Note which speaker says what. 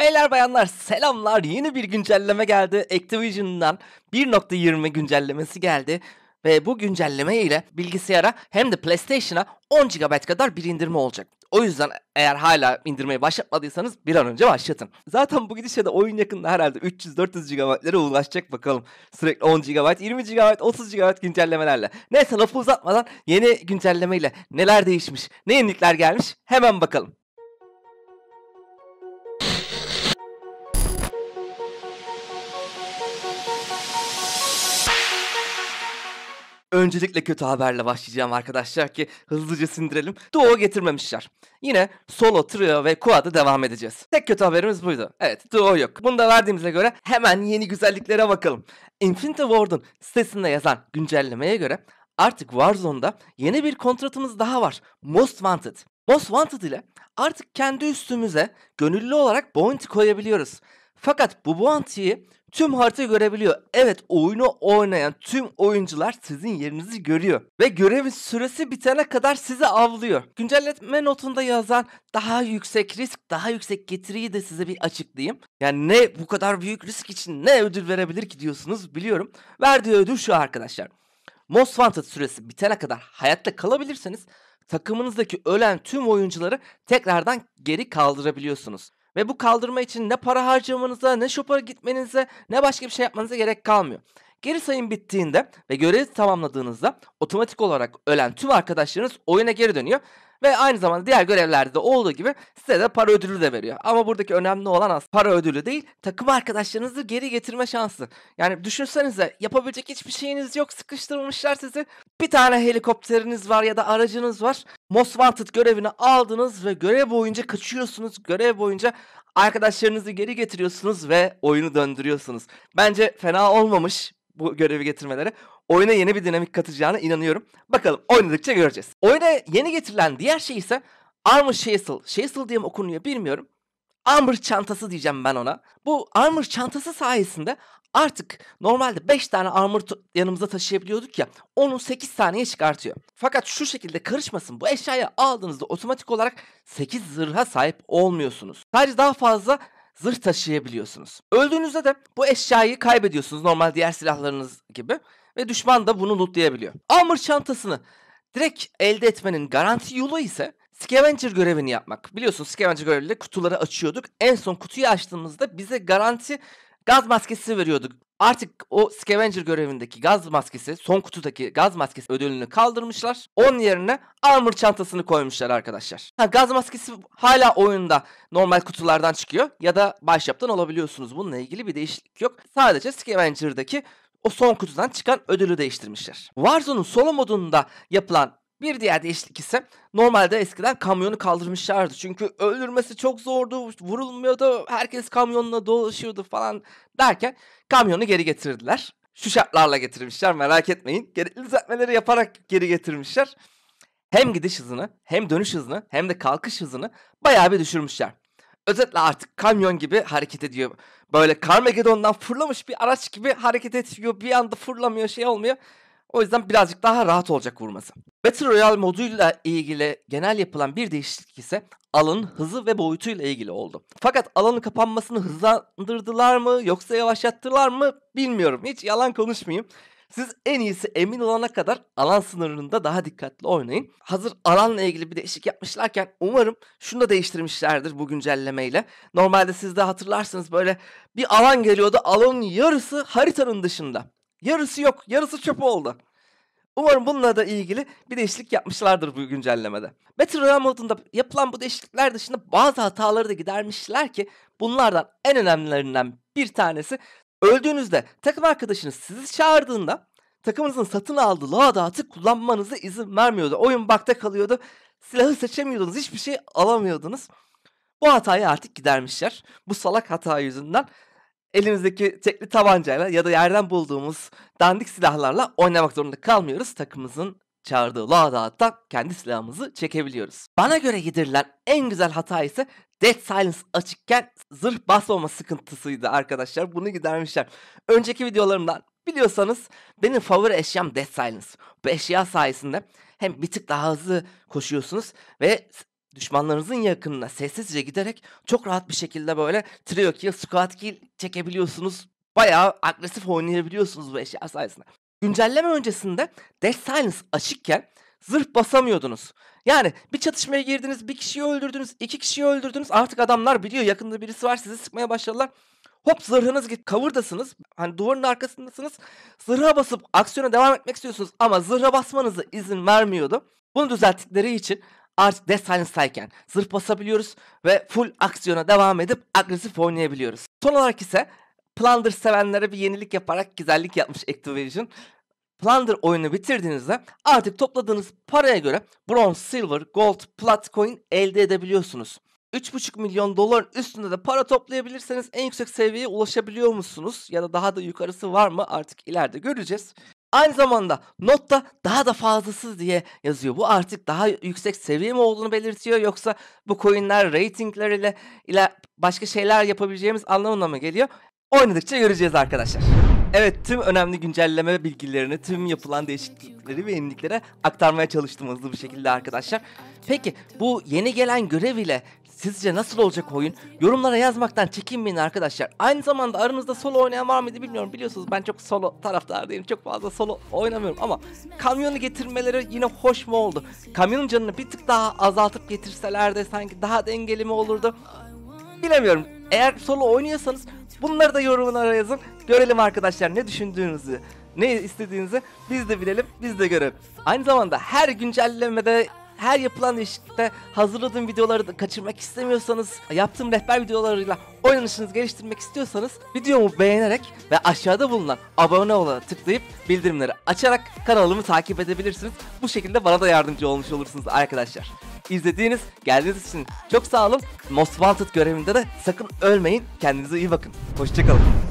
Speaker 1: Beyler bayanlar selamlar yeni bir güncelleme geldi Activision'dan 1.20 güncellemesi geldi ve bu güncelleme ile bilgisayara hem de PlayStation'a 10 GB kadar bir indirme olacak. O yüzden eğer hala indirmeyi başlatmadıysanız bir an önce başlatın. Zaten bu gidişle de oyun yakında herhalde 300-400 GB'lere ulaşacak bakalım. Sürekli 10 GB, 20 GB, 30 GB güncellemelerle. Neyse lafı uzatmadan yeni güncelleme ile neler değişmiş, ne yenilikler gelmiş hemen bakalım. Öncelikle kötü haberle başlayacağım arkadaşlar ki hızlıca sindirelim. Duo getirmemişler. Yine solo, trio ve quad'a devam edeceğiz. Tek kötü haberimiz buydu. Evet duo yok. Bunu da verdiğimize göre hemen yeni güzelliklere bakalım. Infinity Ward'un sitesinde yazan güncellemeye göre artık Warzone'da yeni bir kontratımız daha var. Most Wanted. Most Wanted ile artık kendi üstümüze gönüllü olarak bounty koyabiliyoruz. Fakat bu bounty'yi tüm harita görebiliyor. Evet oyunu oynayan tüm oyuncular sizin yerinizi görüyor. Ve görevin süresi bitene kadar sizi avlıyor. Güncelletme notunda yazan daha yüksek risk, daha yüksek getiriyi de size bir açıklayayım. Yani ne bu kadar büyük risk için ne ödül verebilir ki diyorsunuz biliyorum. Verdiği ödül şu arkadaşlar. Most Wanted süresi bitene kadar hayatta kalabilirseniz takımınızdaki ölen tüm oyuncuları tekrardan geri kaldırabiliyorsunuz. Ve bu kaldırma için ne para harcamanıza, ne şopara gitmenize, ne başka bir şey yapmanıza gerek kalmıyor. Geri sayım bittiğinde ve görevi tamamladığınızda otomatik olarak ölen tüm arkadaşlarınız oyuna geri dönüyor ve aynı zamanda diğer görevlerde de olduğu gibi size de para ödülü de veriyor. Ama buradaki önemli olan aslında para ödülü değil, takım arkadaşlarınızı geri getirme şansı. Yani düşünsenize yapabilecek hiçbir şeyiniz yok, sıkıştırmışlar sizi. Bir tane helikopteriniz var ya da aracınız var. Most Wanted görevini aldınız ve görev boyunca kaçıyorsunuz. Görev boyunca arkadaşlarınızı geri getiriyorsunuz ve oyunu döndürüyorsunuz. Bence fena olmamış bu görevi getirmeleri oyuna yeni bir dinamik katacağına inanıyorum. Bakalım oynadıkça göreceğiz. Oyuna yeni getirilen diğer şey ise Armor Shazel. Shazel diye mi okunuyor bilmiyorum. Armor çantası diyeceğim ben ona. Bu armor çantası sayesinde artık normalde 5 tane armor yanımıza taşıyabiliyorduk ya onu 8 taneye çıkartıyor. Fakat şu şekilde karışmasın bu eşyayı aldığınızda otomatik olarak 8 zırha sahip olmuyorsunuz. Sadece daha fazla zırh taşıyabiliyorsunuz. Öldüğünüzde de bu eşyayı kaybediyorsunuz normal diğer silahlarınız gibi ve düşman da bunu lootlayabiliyor. Armor çantasını direkt elde etmenin garanti yolu ise scavenger görevini yapmak. Biliyorsun scavenger görevinde kutuları açıyorduk. En son kutuyu açtığımızda bize garanti gaz maskesi veriyorduk. Artık o scavenger görevindeki gaz maskesi, son kutudaki gaz maskesi ödülünü kaldırmışlar. Onun yerine armor çantasını koymuşlar arkadaşlar. Ha, gaz maskesi hala oyunda normal kutulardan çıkıyor ya da başyaptan alabiliyorsunuz. Bununla ilgili bir değişiklik yok. Sadece scavenger'daki o son kutudan çıkan ödülü değiştirmişler. Warzone'un solo modunda yapılan bir diğer değişiklik ise normalde eskiden kamyonu kaldırmışlardı. Çünkü öldürmesi çok zordu, vurulmuyordu, herkes kamyonla dolaşıyordu falan derken kamyonu geri getirdiler. Şu şartlarla getirmişler merak etmeyin. Gerekli düzeltmeleri yaparak geri getirmişler. Hem gidiş hızını, hem dönüş hızını, hem de kalkış hızını bayağı bir düşürmüşler. Özetle artık kamyon gibi hareket ediyor böyle Carmageddon'dan fırlamış bir araç gibi hareket etmiyor. Bir anda fırlamıyor şey olmuyor. O yüzden birazcık daha rahat olacak vurması. Battle Royale moduyla ilgili genel yapılan bir değişiklik ise alanın hızı ve boyutuyla ilgili oldu. Fakat alanın kapanmasını hızlandırdılar mı yoksa yavaşlattılar mı bilmiyorum. Hiç yalan konuşmayayım. Siz en iyisi emin olana kadar alan sınırında daha dikkatli oynayın. Hazır alanla ilgili bir değişik yapmışlarken umarım şunu da değiştirmişlerdir bu güncellemeyle. Normalde siz de hatırlarsınız böyle bir alan geliyordu. Alanın yarısı haritanın dışında. Yarısı yok. Yarısı çöp oldu. Umarım bununla da ilgili bir değişiklik yapmışlardır bu güncellemede. Battle Royale modunda yapılan bu değişiklikler dışında bazı hataları da gidermişler ki bunlardan en önemlilerinden bir tanesi Öldüğünüzde takım arkadaşınız sizi çağırdığında takımınızın satın aldığı loadout'ı kullanmanıza izin vermiyordu. Oyun bakta kalıyordu. Silahı seçemiyordunuz. Hiçbir şey alamıyordunuz. Bu hatayı artık gidermişler. Bu salak hata yüzünden elimizdeki tekli tabancayla ya da yerden bulduğumuz dandik silahlarla oynamak zorunda kalmıyoruz. Takımımızın çağırdığı loadout'tan kendi silahımızı çekebiliyoruz. Bana göre yedirilen en güzel hata ise Dead Silence açıkken zırh basmama sıkıntısıydı arkadaşlar. Bunu gidermişler. Önceki videolarımdan biliyorsanız benim favori eşyam Dead Silence. Bu eşya sayesinde hem bir tık daha hızlı koşuyorsunuz ve düşmanlarınızın yakınına sessizce giderek çok rahat bir şekilde böyle trio kill, squad kill çekebiliyorsunuz. Bayağı agresif oynayabiliyorsunuz bu eşya sayesinde güncelleme öncesinde Death Silence açıkken zırh basamıyordunuz. Yani bir çatışmaya girdiniz, bir kişiyi öldürdünüz, iki kişiyi öldürdünüz. Artık adamlar biliyor yakında birisi var sizi sıkmaya başladılar. Hop zırhınız git kavurdasınız. Hani duvarın arkasındasınız. Zırha basıp aksiyona devam etmek istiyorsunuz ama zırha basmanızı izin vermiyordu. Bunu düzelttikleri için artık Death Silence'dayken zırh basabiliyoruz ve full aksiyona devam edip agresif oynayabiliyoruz. Son olarak ise Plunder sevenlere bir yenilik yaparak güzellik yapmış Activision. Plunder oyunu bitirdiğinizde artık topladığınız paraya göre Bronze, Silver, Gold, Plat Coin elde edebiliyorsunuz. 3,5 milyon doların üstünde de para toplayabilirseniz en yüksek seviyeye ulaşabiliyor musunuz? Ya da daha da yukarısı var mı artık ileride göreceğiz. Aynı zamanda notta daha da fazlasız diye yazıyor. Bu artık daha yüksek seviye mi olduğunu belirtiyor yoksa bu coinler ratingler ile, ile başka şeyler yapabileceğimiz anlamına mı geliyor? Oynadıkça göreceğiz arkadaşlar. Evet tüm önemli güncelleme bilgilerini, tüm yapılan değişiklikleri ve yeniliklere aktarmaya çalıştım hızlı bir şekilde arkadaşlar. Peki bu yeni gelen görev ile sizce nasıl olacak oyun? Yorumlara yazmaktan çekinmeyin arkadaşlar. Aynı zamanda aranızda solo oynayan var mıydı bilmiyorum. Biliyorsunuz ben çok solo taraftar Çok fazla solo oynamıyorum ama kamyonu getirmeleri yine hoş mu oldu? Kamyonun canını bir tık daha azaltıp getirseler de sanki daha dengeli mi olurdu? Bilemiyorum. Eğer solo oynuyorsanız Bunları da yorumlara yazın. Görelim arkadaşlar ne düşündüğünüzü ne istediğinizi biz de bilelim, biz de görelim. Aynı zamanda her güncellemede her yapılan değişiklikte hazırladığım videoları da kaçırmak istemiyorsanız, yaptığım rehber videolarıyla oynanışınızı geliştirmek istiyorsanız videomu beğenerek ve aşağıda bulunan abone ol'a tıklayıp bildirimleri açarak kanalımı takip edebilirsiniz. Bu şekilde bana da yardımcı olmuş olursunuz arkadaşlar. İzlediğiniz, geldiğiniz için çok sağ olun. Most Wanted görevinde de sakın ölmeyin. Kendinize iyi bakın. Hoşçakalın.